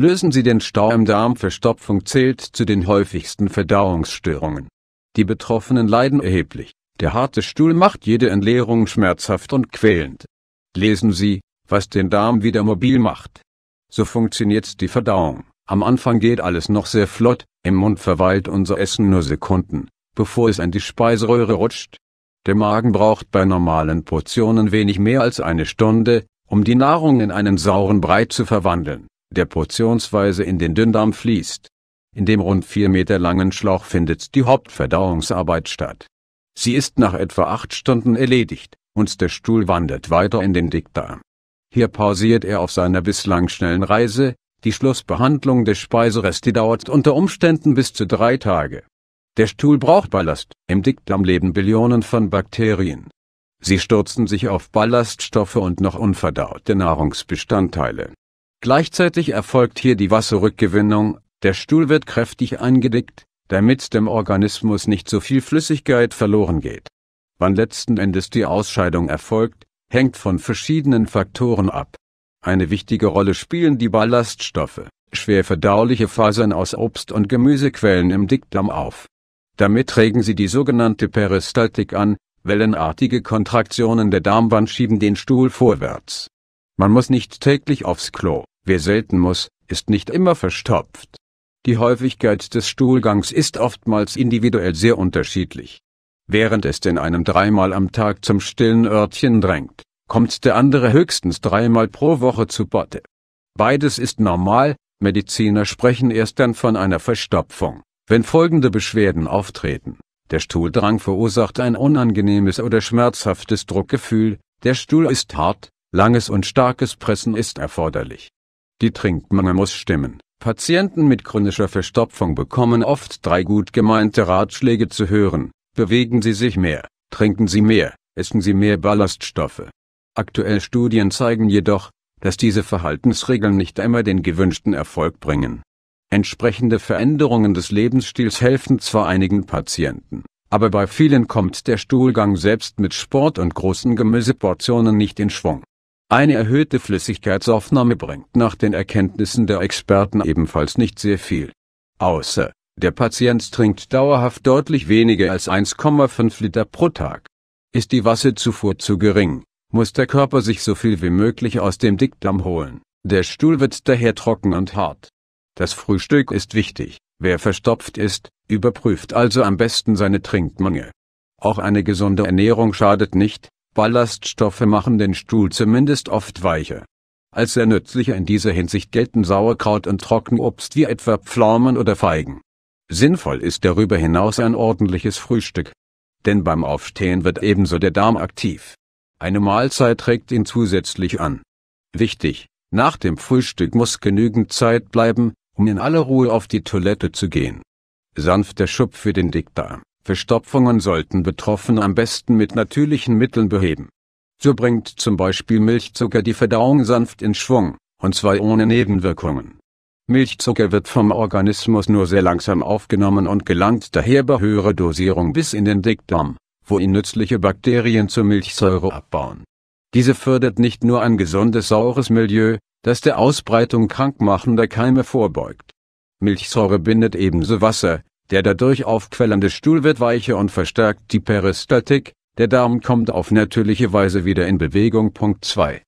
Lösen Sie den Stau im Darm. Verstopfung zählt zu den häufigsten Verdauungsstörungen. Die Betroffenen leiden erheblich. Der harte Stuhl macht jede Entleerung schmerzhaft und quälend. Lesen Sie, was den Darm wieder mobil macht. So funktioniert die Verdauung. Am Anfang geht alles noch sehr flott, im Mund verweilt unser Essen nur Sekunden, bevor es an die Speiseröhre rutscht. Der Magen braucht bei normalen Portionen wenig mehr als eine Stunde, um die Nahrung in einen sauren Brei zu verwandeln der portionsweise in den Dünndarm fließt. In dem rund vier Meter langen Schlauch findet die Hauptverdauungsarbeit statt. Sie ist nach etwa acht Stunden erledigt, und der Stuhl wandert weiter in den Dickdarm. Hier pausiert er auf seiner bislang schnellen Reise, die Schlussbehandlung der Speisereste dauert unter Umständen bis zu drei Tage. Der Stuhl braucht Ballast, im Dickdarm leben Billionen von Bakterien. Sie stürzen sich auf Ballaststoffe und noch unverdaute Nahrungsbestandteile Gleichzeitig erfolgt hier die Wasserrückgewinnung, der Stuhl wird kräftig eingedickt, damit dem Organismus nicht so viel Flüssigkeit verloren geht. Wann letzten Endes die Ausscheidung erfolgt, hängt von verschiedenen Faktoren ab. Eine wichtige Rolle spielen die Ballaststoffe, schwer verdauliche Fasern aus Obst- und Gemüsequellen im Dickdarm auf. Damit regen sie die sogenannte Peristaltik an, wellenartige Kontraktionen der Darmwand schieben den Stuhl vorwärts man muss nicht täglich aufs Klo, wer selten muss, ist nicht immer verstopft. Die Häufigkeit des Stuhlgangs ist oftmals individuell sehr unterschiedlich. Während es den einem dreimal am Tag zum stillen Örtchen drängt, kommt der andere höchstens dreimal pro Woche zu Botte. Beides ist normal, Mediziner sprechen erst dann von einer Verstopfung, wenn folgende Beschwerden auftreten. Der Stuhldrang verursacht ein unangenehmes oder schmerzhaftes Druckgefühl, der Stuhl ist hart, Langes und starkes Pressen ist erforderlich. Die Trinkmenge muss stimmen. Patienten mit chronischer Verstopfung bekommen oft drei gut gemeinte Ratschläge zu hören. Bewegen Sie sich mehr, trinken Sie mehr, essen Sie mehr Ballaststoffe. Aktuell Studien zeigen jedoch, dass diese Verhaltensregeln nicht immer den gewünschten Erfolg bringen. Entsprechende Veränderungen des Lebensstils helfen zwar einigen Patienten, aber bei vielen kommt der Stuhlgang selbst mit Sport und großen Gemüseportionen nicht in Schwung. Eine erhöhte Flüssigkeitsaufnahme bringt nach den Erkenntnissen der Experten ebenfalls nicht sehr viel. Außer, der Patient trinkt dauerhaft deutlich weniger als 1,5 Liter pro Tag. Ist die Wasserzufuhr zu gering, muss der Körper sich so viel wie möglich aus dem Dickdarm holen. Der Stuhl wird daher trocken und hart. Das Frühstück ist wichtig. Wer verstopft ist, überprüft also am besten seine Trinkmenge. Auch eine gesunde Ernährung schadet nicht, Ballaststoffe machen den Stuhl zumindest oft weicher. Als sehr nützlicher in dieser Hinsicht gelten Sauerkraut und Trockenobst wie etwa Pflaumen oder Feigen. Sinnvoll ist darüber hinaus ein ordentliches Frühstück. Denn beim Aufstehen wird ebenso der Darm aktiv. Eine Mahlzeit trägt ihn zusätzlich an. Wichtig, nach dem Frühstück muss genügend Zeit bleiben, um in aller Ruhe auf die Toilette zu gehen. Sanfter Schub für den Dickdarm. Verstopfungen sollten Betroffene am besten mit natürlichen Mitteln beheben. So bringt zum Beispiel Milchzucker die Verdauung sanft in Schwung, und zwar ohne Nebenwirkungen. Milchzucker wird vom Organismus nur sehr langsam aufgenommen und gelangt daher bei höherer Dosierung bis in den Dickdarm, wo ihn nützliche Bakterien zur Milchsäure abbauen. Diese fördert nicht nur ein gesundes saures Milieu, das der Ausbreitung krankmachender Keime vorbeugt. Milchsäure bindet ebenso Wasser, der dadurch aufquellende Stuhl wird weicher und verstärkt die Peristaltik, der Darm kommt auf natürliche Weise wieder in Bewegung. 2